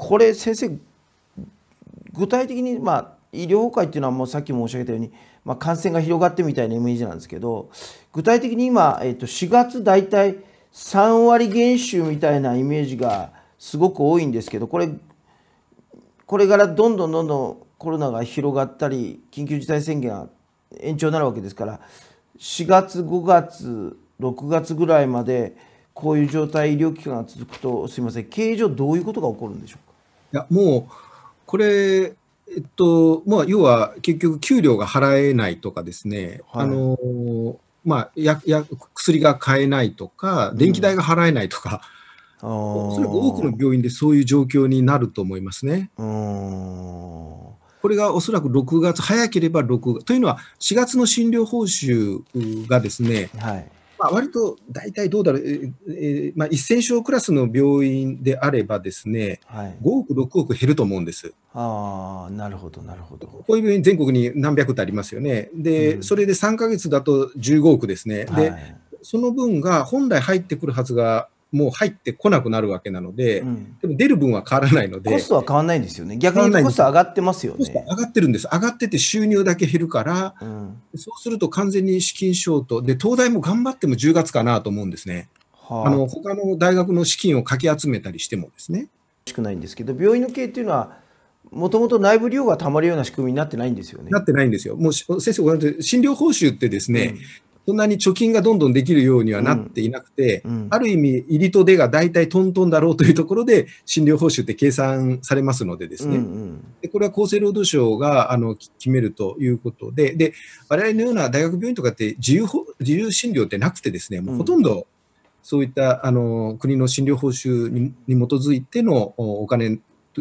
これ先生具体的にまあ医療崩壊っていうのはもうさっき申し上げたように、まあ、感染が広がってみたいなイメージなんですけど具体的に今、えー、と4月大体3割減収みたいなイメージがすごく多いんですけどこれこれからどんどんどんどんコロナが広がったり緊急事態宣言が延長になるわけですから4月5月6月ぐらいまでこういう状態医療機関が続くとすいません経営上どういうことが起こるんでしょうかやもうこれえっとまあ、要は結局、給料が払えないとかですね、はい、あのまあ、やや薬が買えないとか、電気代が払えないとか、うん、おそらく多くの病院でそういう状況になると思いますね。これがおそらく6月、早ければ6月。というのは、4月の診療報酬がですね、はい、まあ、割と大体どうだろう、えーえまあ、1000床クラスの病院であればですね、はい、5億、6億減ると思うんです。あなるほど、なるほど。こういう病院、全国に何百ってありますよね。で、うん、それで3か月だと15億ですね。で、はい、その分が本来入ってくるはずがもう入ってこなくなるわけなので、うん、でも出る分は変わらないので。コストは変わらないんですよね。逆にコスト上がってますよね。コスト上がってるんです。上がってて収入だけ減るから、うん、そうすると完全に資金ショート。で、東大も頑張っても10月かなと思うんですね。はあ、あの他の大学の資金をかき集めたりしてもですね。しくないんですけど、病院の経営っていうのは、もともと内部量がたまるような仕組みになってないんですよね。なってないんですよ。もう先生、ごめんなさい、診療報酬ってですね、うんそんなに貯金がどんどんできるようにはなっていなくて、うんうん、ある意味、入りと出が大体トントンだろうというところで、診療報酬って計算されますのでですね、うんうん、でこれは厚生労働省があの決めるということで、で、我々のような大学病院とかって自由自由診療ってなくてですね、もうほとんどそういったあの国の診療報酬に基づいてのお金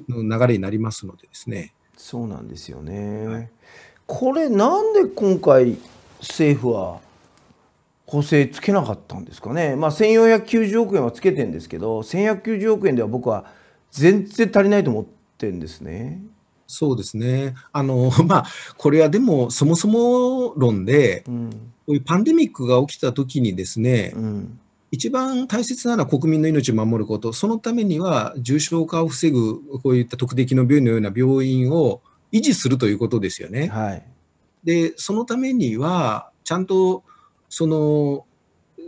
の流れになりますのでですね。そうなんですよね。これなんで今回政府は構成つけなかったんですかね、まあ、1490億円はつけてんですけど1190億円では僕は全然足りないと思ってんですね。そうですねあの、まあ、これはでもそもそも論で、うん、こういうパンデミックが起きた時にですね、うん、一番大切なのは国民の命を守ることそのためには重症化を防ぐこういった特定の病院のような病院を維持するということですよね。はい、でそのためにはちゃんとその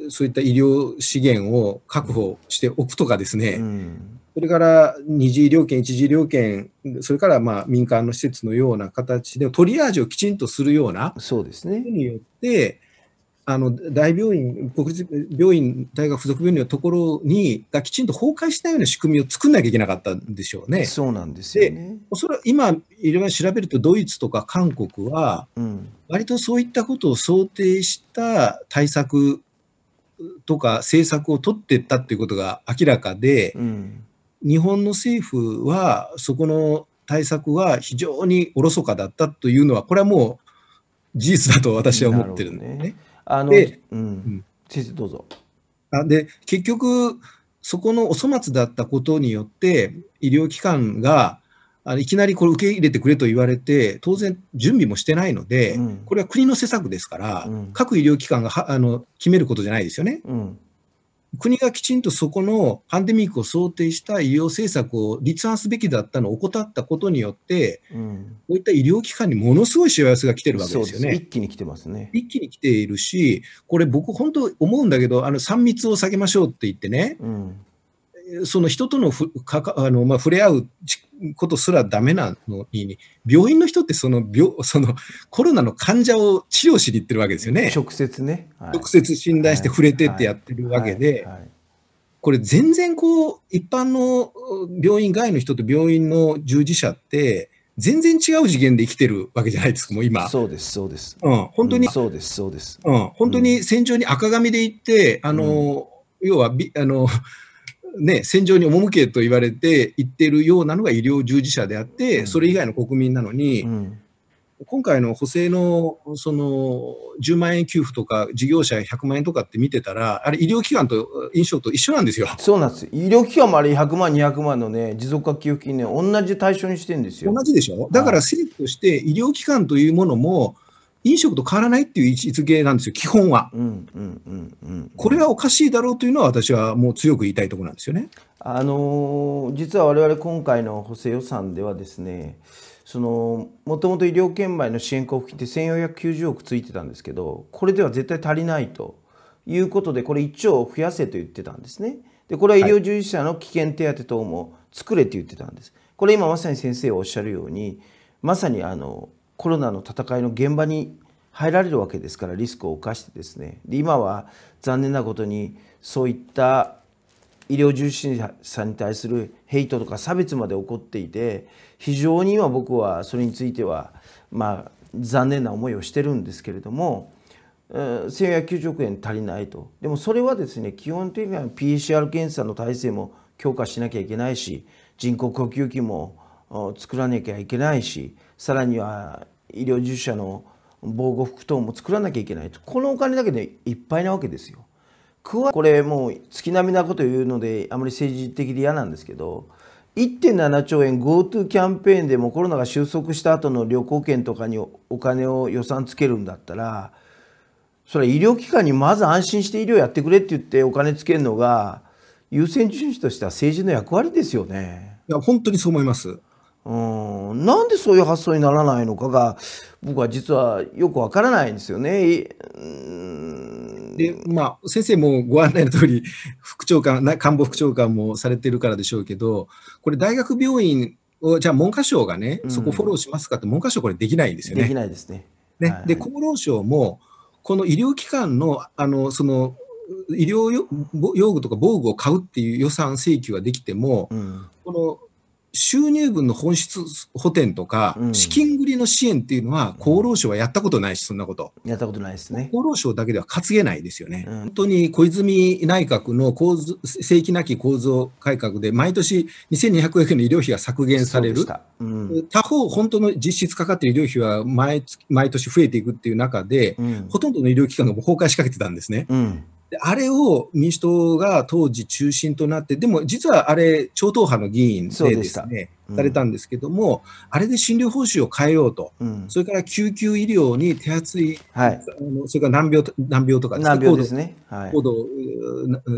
そういった医療資源を確保しておくとかですね、うん、それから二次医療圏、一次医療圏、それからまあ民間の施設のような形で、トリアージをきちんとするような、そうですね。によって、あの大病院、国立病院、大学附属病院のところにがきちんと崩壊したような仕組みを作んなきゃいけなかったんでしょうね。そうなんですよ、ね、でそれは今、いろいろ調べると、ドイツとか韓国は、割とそういったことを想定した対策とか政策を取っていったということが明らかで、うん、日本の政府は、そこの対策は非常におろそかだったというのは、これはもう事実だと私は思ってるんでね。あの、うん、先生どうぞ。あで結局そこのお粗末だったことによって医療機関があいきなりこれ受け入れてくれと言われて当然準備もしてないので、うん、これは国の施策ですから、うん、各医療機関がはあの決めることじゃないですよね。うん国がきちんとそこのパンデミックを想定した医療政策を立案すべきだったのを怠ったことによって、うん、こういった医療機関にものすごい幸せが来てるわけですよね。一気に来てますね。一気に来ているし、これ、僕、本当思うんだけど、あの3密を避けましょうって言ってね、うん、その人とのふかかあの、まあ、触れ合うことすらダメなのに、病院の人ってその病 そのコロナの患者を治療しに行ってるわけですよね。直接ね。はい、直接診断して触れてってやってるわけで、これ全然こう、一般の病院外の人と病院の従事者って、全然違う次元で生きてるわけじゃないですか、もう今。そうです、そうです。うん、本当に、うん、そうです、そうです。うん、本当に戦場に赤髪で行って、あの、うん、要はび、あの、ね、戦場に赴けと言われていってるようなのが医療従事者であって、それ以外の国民なのに、今回の補正のその10万円給付とか、事業者100万円とかって見てたら、あれ、医療機関と印象と一緒なんですよ。そうなんです。医療機関もあれ、100万、200万のね、持続化給付金ね、同じ対象にしてんですよ。同じでしょ、だから政府として、医療機関というものも、飲食と変わらないっていう位置づけなんですよ、基本は。これはおかしいだろうというのは、私はもう強く言いたいところなんですよね。あのー、実は我々今回の補正予算ではですね、そのもともと医療券売の支援交付金って1490億ついてたんですけど、これでは絶対足りないということで、これ1兆増やせと言ってたんですね。で、これは医療従事者の危険手当等も作れと言ってたんです。はい、これ今まさに先生おっしゃるように、まさにあのコロナの戦いの現場に入られるわけですからリスクを冒してですねで今は残念なことにそういった医療従事者に対するヘイトとか差別まで起こっていて非常に今僕はそれについてはまあ残念な思いをしてるんですけれども1490億円足りないとでもそれはですね基本的には PCR 検査の体制も強化しなきゃいけないし人工呼吸器も作らなきゃいけないしさらには医療従事者の防護服等も作らなきゃいけないとこのお金だけでいっぱいなわけですよ。加これもう月並みなこと言うのであまり政治的で嫌なんですけど1.7兆円 GoTo キャンペーンでもコロナが収束した後の旅行券とかにお金を予算つけるんだったらそれは医療機関にまず安心して医療やってくれって言ってお金つけるのが優先順位としては政治の役割ですよね。いや本当にそう思いますうん、なんでそういう発想にならないのかが僕は実はよくわからないんですよね。でまあ、先生もご案内の通り副長官官房副長官もされてるからでしょうけどこれ大学病院をじゃあ文科省がねそこフォローしますかって、文科省これできないんですよね。できないですね。ね、はいはい、で厚労省もこの医療機関のあのその医療用具とか防具を買うっていう予算請求ができても、うん、この収入分の本質補填とか、資金繰りの支援っていうのは、厚労省はやったことないし、そんなこと。やったことないですね。厚労省だけでは担げないですよね。うん本当に小泉内閣の構図正規なき構造改革で、毎年2200億円の医療費が削減されるうん他方、本当の実質かかっている医療費は毎月毎年増えていくっていう中で、うんほとんどの医療機関がもう崩壊しかけてたんですね。うんあれを民主党が当時中心となって、でも実はあれ、超党派の議員でですね、うん、されたんですけども、あれで診療報酬を変えようと、うん、それから救急医療に手厚い、はい、それから難病難病とか、難病ですね、はい、高度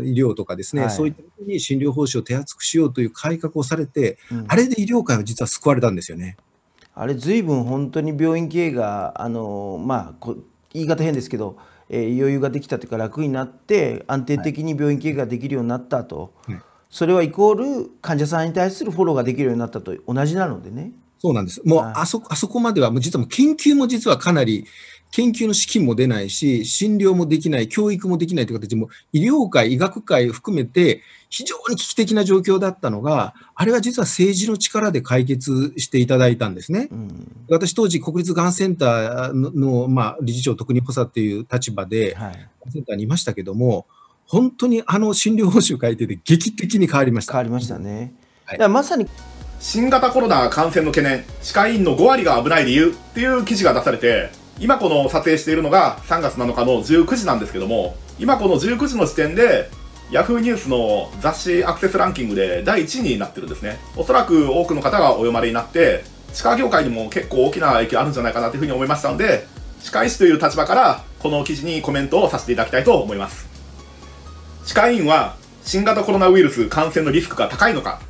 医療とかですね、はい、そういったことに診療報酬を手厚くしようという改革をされて、うん、あれで医療界は実は救われたんですよね。あれ、ずいぶん本当に病院経営が、あのまあ、言い方変ですけど、えー、余裕ができたというか楽になって安定的に病院経営ができるようになったと、はい、それはイコール患者さんに対するフォローができるようになったと同じなのでね、そうなんです。もうあそあそこまでは、もう実はもう研究も実はかなり、研究の資金も出ないし、診療もできない、教育もできないという形で、も医療界、医学界含めて、非常に危機的な状況だったのが、あれは実は政治の力で解決していただいたんですね。うん、私、当時、国立がんセンターのまあ、理事長、特に補佐ていう立場で、はい、センターにいましたけども、本当にあの診療報酬改定で劇的に変わりました。変わりましたね。はい、だからまさに新型コロナ感染の懸念、歯科医院の5割が危ない理由っていう記事が出されて、今この撮影しているのが3月7日の19時なんですけども、今この19時の時点で、Yahoo ニュースの雑誌アクセスランキングで第1位になってるんですね。おそらく多くの方がお読まれになって、歯科業界にも結構大きな影響あるんじゃないかなというふうに思いましたので、歯科医師という立場からこの記事にコメントをさせていただきたいと思います。歯科医院は新型コロナウイルス感染のリスクが高いのか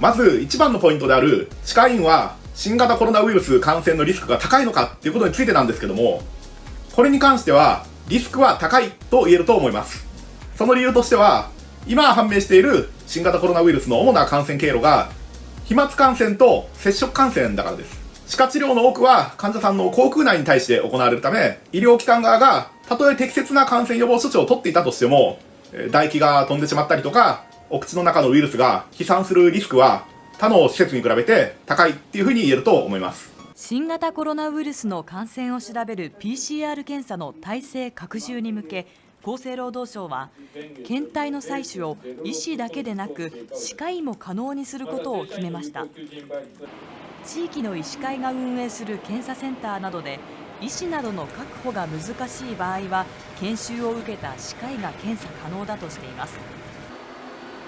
まず一番のポイントである歯科医院は新型コロナウイルス感染のリスクが高いのかっていうことについてなんですけどもこれに関してはリスクは高いと言えると思いますその理由としては今判明している新型コロナウイルスの主な感染経路が飛沫感染と接触感染だからです歯科治療の多くは患者さんの口腔内に対して行われるため医療機関側がたとえ適切な感染予防措置を取っていたとしても唾液が飛んでしまったりとかお口の中のウイルスが飛散するリスクは他の施設に比べて高いっていうふうに言えると思います新型コロナウイルスの感染を調べる PCR 検査の体制拡充に向け厚生労働省は検体の採取を医師だけでなく歯科医も可能にすることを決めました地域の医師会が運営する検査センターなどで医師などの確保が難しい場合は研修を受けた歯科医が検査可能だとしています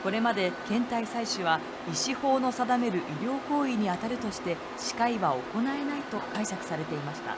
これまで検体採取は医師法の定める医療行為にあたるとして歯科医は行えないと解釈されていました。